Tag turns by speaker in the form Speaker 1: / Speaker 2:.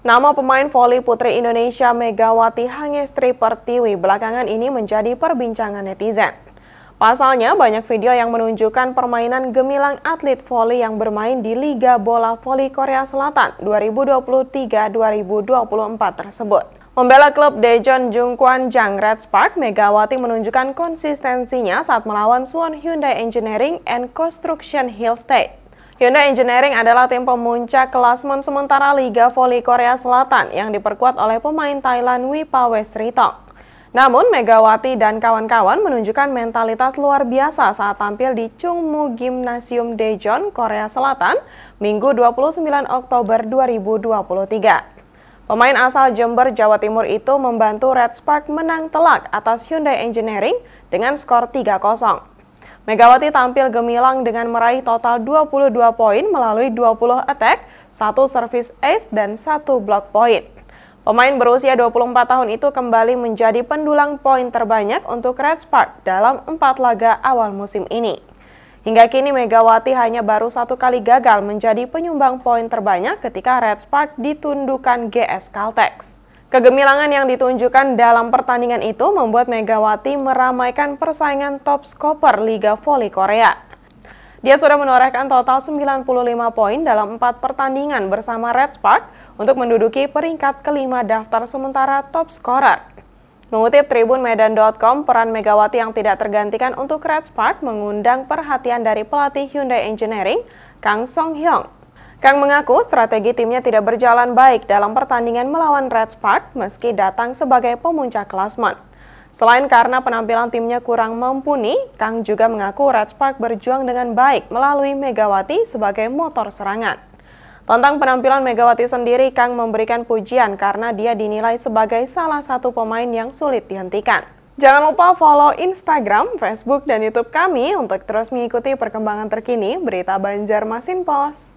Speaker 1: Nama pemain voli putri Indonesia Megawati Hangestri Pertiwi belakangan ini menjadi perbincangan netizen. Pasalnya, banyak video yang menunjukkan permainan gemilang atlet voli yang bermain di Liga Bola Voli Korea Selatan 2023-2024 tersebut. Membela klub Daejeon Jungkwan Jang Red Spark, Megawati menunjukkan konsistensinya saat melawan Suwon Hyundai Engineering and Construction Hill State. Hyundai Engineering adalah tim pemuncak klasmen sementara Liga Voli Korea Selatan yang diperkuat oleh pemain Thailand Wipawe Tong. Namun Megawati dan kawan-kawan menunjukkan mentalitas luar biasa saat tampil di Chungmu Gymnasium Daejeon, Korea Selatan, Minggu 29 Oktober 2023. Pemain asal Jember, Jawa Timur itu membantu Red Spark menang telak atas Hyundai Engineering dengan skor 3-0. Megawati tampil gemilang dengan meraih total 22 poin melalui 20 attack, 1 service ace, dan 1 block point. Pemain berusia 24 tahun itu kembali menjadi pendulang poin terbanyak untuk Red Spark dalam 4 laga awal musim ini. Hingga kini Megawati hanya baru satu kali gagal menjadi penyumbang poin terbanyak ketika Red Spark ditundukkan GS Caltex. Kegemilangan yang ditunjukkan dalam pertandingan itu membuat Megawati meramaikan persaingan top skoper Liga Voli Korea. Dia sudah menorehkan total 95 poin dalam empat pertandingan bersama Red Spark untuk menduduki peringkat kelima daftar sementara top scorer. Mengutip Tribun Medan.com, peran Megawati yang tidak tergantikan untuk Red Spark mengundang perhatian dari pelatih Hyundai Engineering, Kang Song Hyung. Kang mengaku strategi timnya tidak berjalan baik dalam pertandingan melawan Red Spark meski datang sebagai pemuncak klasmen. Selain karena penampilan timnya kurang mumpuni, Kang juga mengaku Red Spark berjuang dengan baik melalui Megawati sebagai motor serangan. Tentang penampilan Megawati sendiri, Kang memberikan pujian karena dia dinilai sebagai salah satu pemain yang sulit dihentikan. Jangan lupa follow Instagram, Facebook, dan YouTube kami untuk terus mengikuti perkembangan terkini berita Banjarmasin Pos.